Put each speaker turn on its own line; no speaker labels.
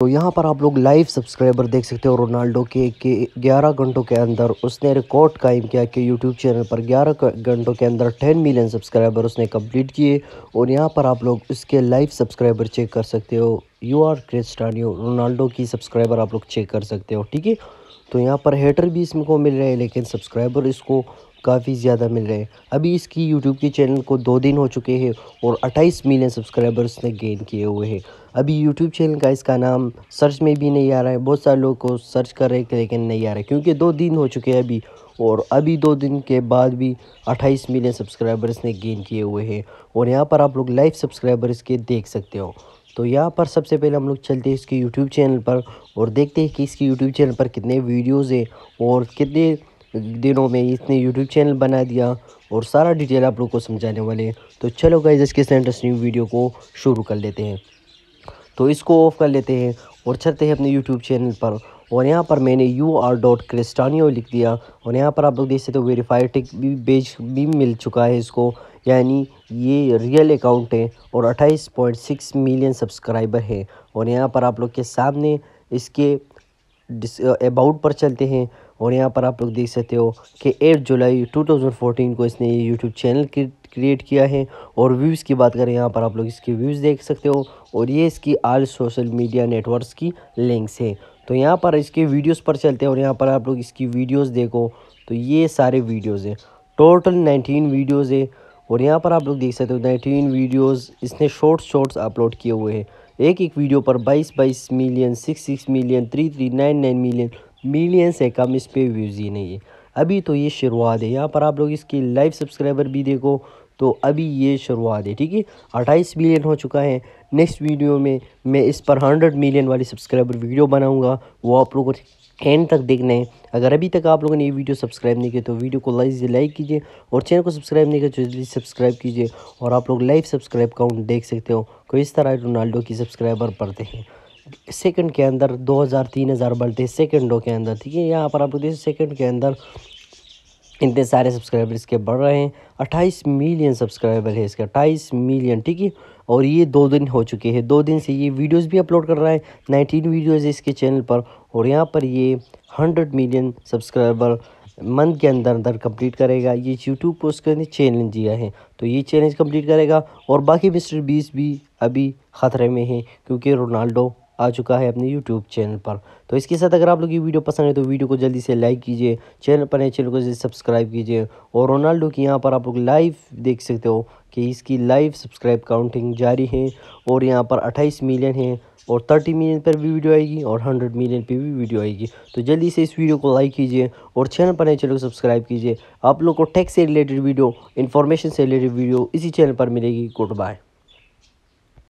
तो यहाँ पर आप लोग लाइव सब्सक्राइबर देख सकते हो रोनाल्डो के, के 11 घंटों के अंदर उसने रिकॉर्ड कायम किया कि यूट्यूब चैनल पर 11 घंटों के अंदर 10 मिलियन सब्सक्राइबर उसने कंप्लीट किए और यहाँ पर आप लोग इसके लाइव सब्सक्राइबर चेक कर सकते हो यू आर क्रिस्टानियो रोनाल्डो की सब्सक्राइबर आप लोग चेक कर सकते हो ठीक है तो यहाँ पर हेटर भी इसमें को मिल रहे हैं लेकिन सब्सक्राइबर इसको काफ़ी ज़्यादा मिल रहे हैं अभी इसकी यूट्यूब के चैनल को दो दिन हो चुके हैं और 28 मिलियन सब्सक्राइबर्स ने गेन किए हुए हैं अभी यूट्यूब चैनल का इसका नाम सर्च में भी नहीं आ रहा है बहुत सारे लोग को सर्च कर रहे हैं लेकिन नहीं आ रहा है क्योंकि दो दिन हो चुके हैं अभी और अभी दो दिन के बाद भी 28 मिलियन सब्सक्राइबर्स ने गेन किए हुए हैं और यहाँ पर आप लोग लाइव सब्सक्राइबर्स के देख सकते हो तो यहाँ पर सबसे पहले हम लोग चलते हैं इसके यूट्यूब चैनल पर और देखते हैं कि इसके यूट्यूब चैनल पर कितने वीडियोज़ हैं और कितने दिनों में इसने यूट्यूब चैनल बना दिया और सारा डिटेल आप लोग को समझाने वाले हैं तो चलो गाइज इसके इंटरेस्टिंग न्यू वीडियो को शुरू कर लेते हैं तो इसको ऑफ़ कर लेते हैं और चलते हैं अपने यूट्यूब चैनल पर और यहाँ पर मैंने यू आर डॉट क्रिस्टानियो लिख दिया और यहाँ पर आप लोग देख सकते हो वेरीफाइड टिक भी बेच भी मिल चुका है इसको यानी ये रियल अकाउंट है और 28.6 मिलियन सब्सक्राइबर है और यहाँ पर आप लोग के सामने इसके अबाउट पर चलते हैं और यहाँ पर आप लोग देख सकते हो कि 8 जुलाई 2014 को इसने ये यूट्यूब चैनल क्रिएट किया है और व्यूज़ की बात करें यहाँ पर आप लोग इसके व्यूज़ देख सकते हो और ये इसकी आल सोशल मीडिया नेटवर्क्स की लिंक्स है तो यहाँ पर इसके वीडियोस पर चलते हैं और यहाँ पर आप लोग इसकी वीडियोज देखो तो ये सारे वीडियोज़ हैं टोटल नाइनटीन वीडियोज़ है और यहाँ पर आप लोग देख सकते हो नाइनटीन वीडियोज़ इसने शॉर्ट्स शॉर्ट्स अपलोड किए हुए हैं एक एक वीडियो पर 22 बाईस मिलियन 66 मिलियन 3399 मिलियन मिलियन से कम इस पर व्यूज़ ही नहीं है अभी तो ये शुरुआत है यहाँ पर आप लोग इसकी लाइव सब्सक्राइबर भी देखो तो अभी ये शुरुआत है ठीक है अट्ठाईस मिलियन हो चुका है नेक्स्ट वीडियो में मैं इस पर हंड्रेड मिलियन वाली सब्सक्राइबर वीडियो बनाऊँगा वो आप लोगों को एंड तक देखना है अगर अभी तक आप लोगों ने ये वीडियो सब्सक्राइब नहीं किया तो वीडियो को लाइक लाइक कीजिए और चैनल को सब्सक्राइब नहीं किया तो जल्दी सब्सक्राइब कीजिए और आप लोग लाइव सब्सक्राइब काउंट देख सकते हो कोई तो इस तरह रोनाल्डो की सब्सक्राइबर पढ़ते हैं सेकंड के अंदर 2000 3000 बढ़ते हैं सेकंडों के अंदर ठीक है यहाँ पर आप लोग देखिए सेकेंड के अंदर इतने सारे सब्सक्राइबर इसके बढ़ रहे हैं अट्ठाईस मिलियन सब्सक्राइबर है इसके अट्ठाईस मिलियन ठीक है और ये दो दिन हो चुके हैं दो दिन से ये वीडियोस भी अपलोड कर रहा है नाइनटीन वीडियोस है इसके चैनल पर और यहाँ पर ये हंड्रेड मिलियन सब्सक्राइबर मंथ के अंदर अंदर कंप्लीट करेगा ये यूट्यूब पर उसके चैलेंज दिया है तो ये चैलेंज कम्प्लीट करेगा और बाकी मिस्टर बीस भी अभी ख़तरे में है क्योंकि रोनाल्डो आ चुका है अपने यूट्यूब चैनल पर तो इसके साथ अगर आप लोग ये वीडियो पसंद है तो वीडियो को जल्दी से लाइक कीजिए चैनल पर नए चैनल को जल्दी सब्सक्राइब कीजिए और रोनाल्डो की यहाँ पर आप लोग लाइव देख सकते हो कि इसकी लाइव सब्सक्राइब काउंटिंग जारी है और यहाँ पर अट्ठाईस मिलियन है और 30 मिलियन पर भी वीडियो आएगी और 100 मिलियन पर भी वीडियो आएगी तो जल्दी से इस वीडियो को लाइक कीजिए और चैनल पर नए चैनल को सब्सक्राइब कीजिए आप लोग को टैक्स से रिलेटेड वीडियो इन्फॉर्मेशन से रिलेटेड वीडियो इसी चैनल पर मिलेगी गुड बाय